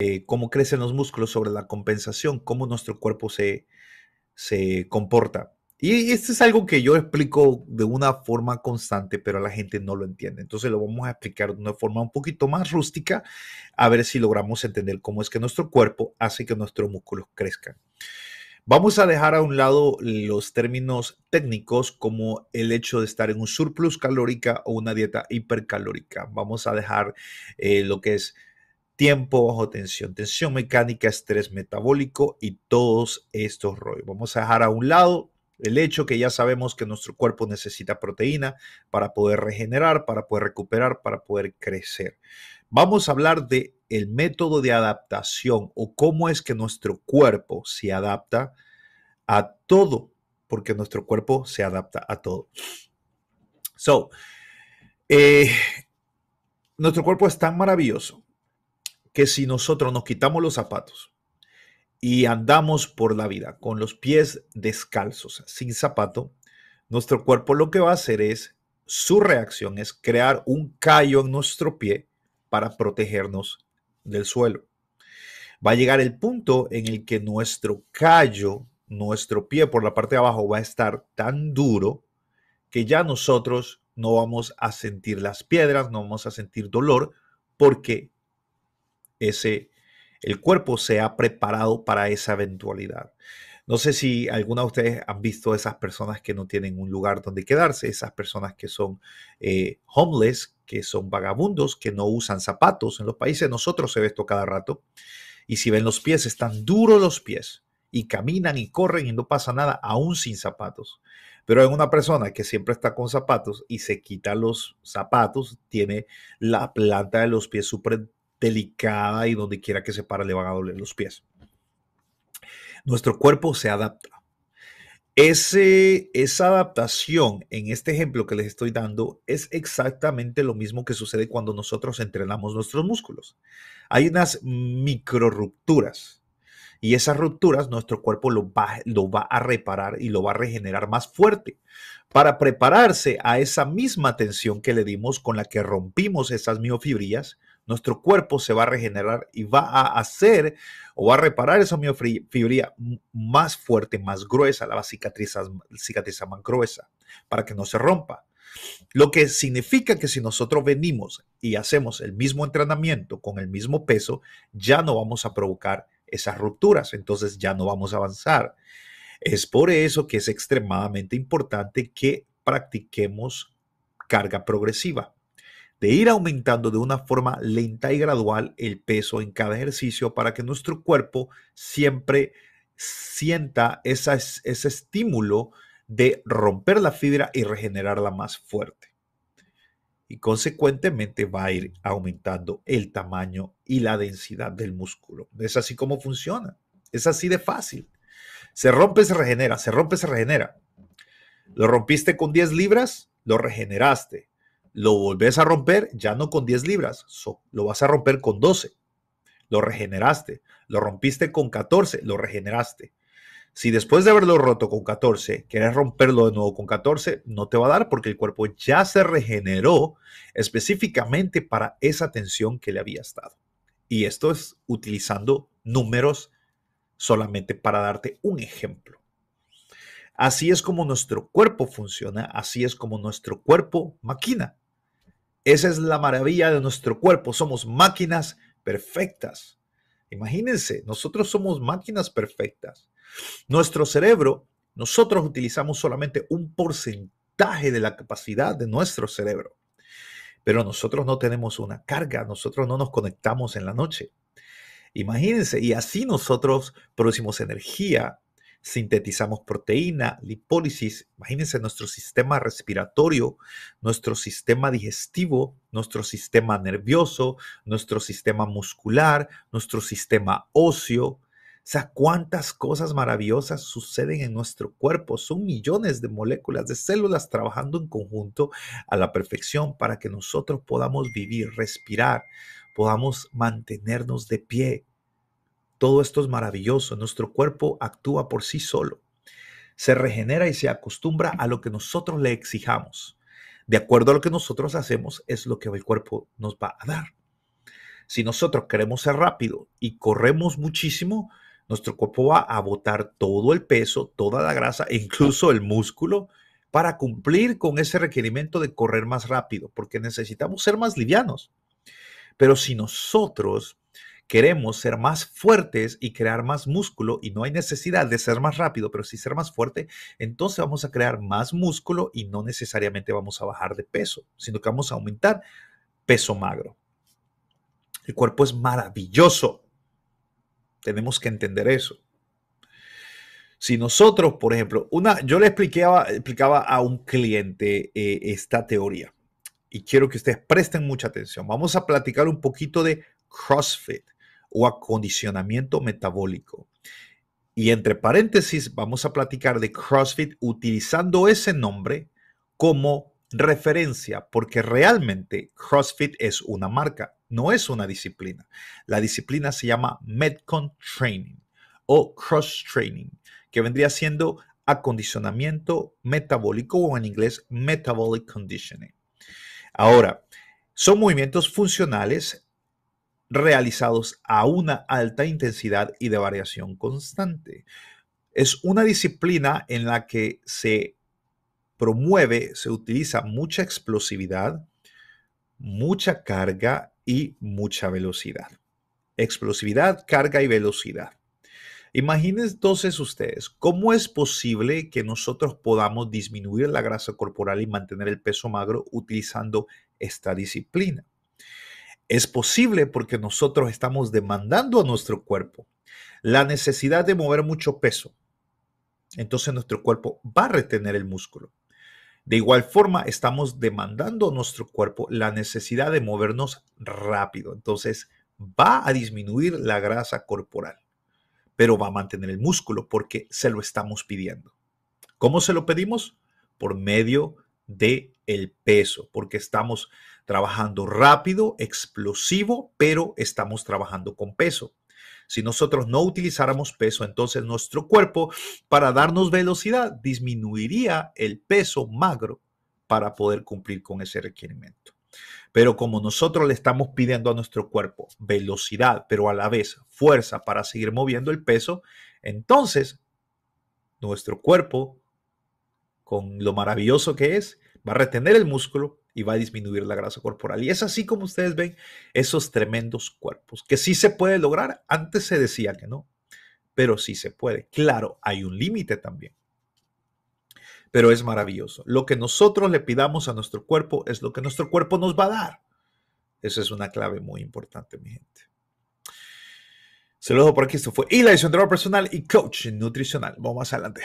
Eh, cómo crecen los músculos, sobre la compensación, cómo nuestro cuerpo se, comporta. Y esto es algo que yo explico de una forma constante, pero la gente no lo entiende. Entonces lo vamos a explicar de una forma un poquito más rústica, a ver si logramos entender cómo es que nuestro cuerpo hace que nuestros músculos crezcan. Vamos a dejar a un lado los términos técnicos como el hecho de estar en un surplus calórica o una dieta hipercalórica. Vamos a dejar eh, lo que es tiempo bajo tensión, tensión mecánica, estrés metabólico y todos estos rollos. Vamos a dejar a un lado el hecho que ya sabemos que nuestro cuerpo necesita proteína para poder regenerar, para poder recuperar, para poder crecer. Vamos a hablar de el método de adaptación o cómo es que nuestro cuerpo se adapta a todo, porque nuestro cuerpo se adapta a todo. So, eh, nuestro cuerpo es tan maravilloso que si nosotros nos quitamos los zapatos y andamos por la vida con los pies descalzos, sin zapato, nuestro cuerpo lo que va a hacer es, su reacción es crear un callo en nuestro pie para protegernos del suelo. Va a llegar el punto en el que nuestro callo, nuestro pie por la parte de abajo va a estar tan duro que ya nosotros no vamos a sentir las piedras, no vamos a sentir dolor porque ese, el cuerpo se ha preparado para esa eventualidad. No sé si alguna de ustedes han visto esas personas que no tienen un lugar donde quedarse, esas personas que son eh, homeless, que son vagabundos, que no usan zapatos. En los países nosotros se ve esto cada rato. Y si ven los pies, están duros los pies y caminan y corren y no pasa nada, aún sin zapatos. Pero hay una persona que siempre está con zapatos y se quita los zapatos, tiene la planta de los pies súper delicada y donde quiera que se para le van a doler los pies. Nuestro cuerpo se adapta. esa adaptación en este ejemplo que les estoy dando es exactamente lo mismo que sucede cuando nosotros entrenamos nuestros músculos. Hay unas micro rupturas y esas rupturas nuestro cuerpo lo va a reparar y lo va a regenerar más fuerte para prepararse a esa misma tensión que le dimos con la que rompimos esas miofibrillas nuestro cuerpo se va a regenerar y va a hacer o va a reparar esa miofibrilla más fuerte, más gruesa, la va más gruesa para que no se rompa. Lo que significa que si nosotros venimos y hacemos el mismo entrenamiento con el mismo peso, ya no vamos a provocar esas rupturas, entonces ya no vamos a avanzar. Es por eso que es extremadamente importante que practiquemos carga progresiva de ir aumentando de una forma lenta y gradual el peso en cada ejercicio para que nuestro cuerpo siempre sienta ese estímulo de romper la fibra y regenerarla más fuerte. Y consecuentemente va a ir aumentando el tamaño y la densidad del músculo. Es así como funciona. Es así de fácil. Se rompe, se regenera, se rompe, se regenera. Lo rompiste con 10 libras, lo regeneraste lo volvés a romper ya no con 10 libras, lo vas a romper con 12. Lo regeneraste. Lo rompiste con 14, lo regeneraste. Si después de haberlo roto con 14, quieres romperlo de nuevo con 14, no te va a dar porque el cuerpo ya se regeneró específicamente para esa tensión que le había estado. Y esto es utilizando números solamente para darte un ejemplo. Así es como nuestro cuerpo funciona, así es como nuestro cuerpo maquina. Esa es la maravilla de nuestro cuerpo. Somos máquinas perfectas. Imagínense, nosotros somos máquinas perfectas. Nuestro cerebro, nosotros utilizamos solamente un porcentaje de la capacidad de nuestro cerebro. Pero nosotros no tenemos una carga, nosotros no nos conectamos en la noche. Imagínense, y así nosotros producimos energía sintetizamos proteína, lipólisis, imagínense nuestro sistema respiratorio, nuestro sistema digestivo, nuestro sistema nervioso, nuestro sistema muscular, nuestro sistema óseo. O sea, cuántas cosas maravillosas suceden en nuestro cuerpo. Son millones de moléculas, de células trabajando en conjunto a la perfección para que nosotros podamos vivir, respirar, podamos mantenernos de pie, todo esto es maravilloso. Nuestro cuerpo actúa por sí solo. Se regenera y se acostumbra a lo que nosotros le exijamos. De acuerdo a lo que nosotros hacemos, es lo que el cuerpo nos va a dar. Si nosotros queremos ser rápido y corremos muchísimo, nuestro cuerpo va a botar todo el peso, toda la grasa e incluso el músculo para cumplir con ese requerimiento de correr más rápido, porque necesitamos ser más livianos. Pero si nosotros Queremos ser más fuertes y crear más músculo y no hay necesidad de ser más rápido, pero si ser más fuerte. Entonces vamos a crear más músculo y no necesariamente vamos a bajar de peso, sino que vamos a aumentar peso magro. El cuerpo es maravilloso. Tenemos que entender eso. Si nosotros, por ejemplo, una, yo le explicaba, explicaba a un cliente eh, esta teoría y quiero que ustedes presten mucha atención. Vamos a platicar un poquito de CrossFit o acondicionamiento metabólico. Y entre paréntesis, vamos a platicar de CrossFit utilizando ese nombre como referencia, porque realmente CrossFit es una marca, no es una disciplina. La disciplina se llama Metcon Training o Cross Training, que vendría siendo acondicionamiento metabólico o en inglés metabolic conditioning. Ahora, son movimientos funcionales realizados a una alta intensidad y de variación constante. Es una disciplina en la que se promueve, se utiliza mucha explosividad, mucha carga y mucha velocidad. Explosividad, carga y velocidad. Imagínense entonces ustedes, ¿cómo es posible que nosotros podamos disminuir la grasa corporal y mantener el peso magro utilizando esta disciplina? Es posible porque nosotros estamos demandando a nuestro cuerpo la necesidad de mover mucho peso. Entonces nuestro cuerpo va a retener el músculo. De igual forma, estamos demandando a nuestro cuerpo la necesidad de movernos rápido. Entonces va a disminuir la grasa corporal, pero va a mantener el músculo porque se lo estamos pidiendo. ¿Cómo se lo pedimos? Por medio de el peso, porque estamos trabajando rápido, explosivo, pero estamos trabajando con peso. Si nosotros no utilizáramos peso, entonces nuestro cuerpo, para darnos velocidad, disminuiría el peso magro para poder cumplir con ese requerimiento. Pero como nosotros le estamos pidiendo a nuestro cuerpo velocidad, pero a la vez fuerza para seguir moviendo el peso, entonces nuestro cuerpo con lo maravilloso que es, va a retener el músculo y va a disminuir la grasa corporal. Y es así como ustedes ven esos tremendos cuerpos, que sí se puede lograr, antes se decía que no, pero sí se puede. Claro, hay un límite también, pero es maravilloso. Lo que nosotros le pidamos a nuestro cuerpo es lo que nuestro cuerpo nos va a dar. Esa es una clave muy importante, mi gente. Se lo dejo por aquí. Esto fue edición de trabajo personal y coach nutricional. Vamos más adelante.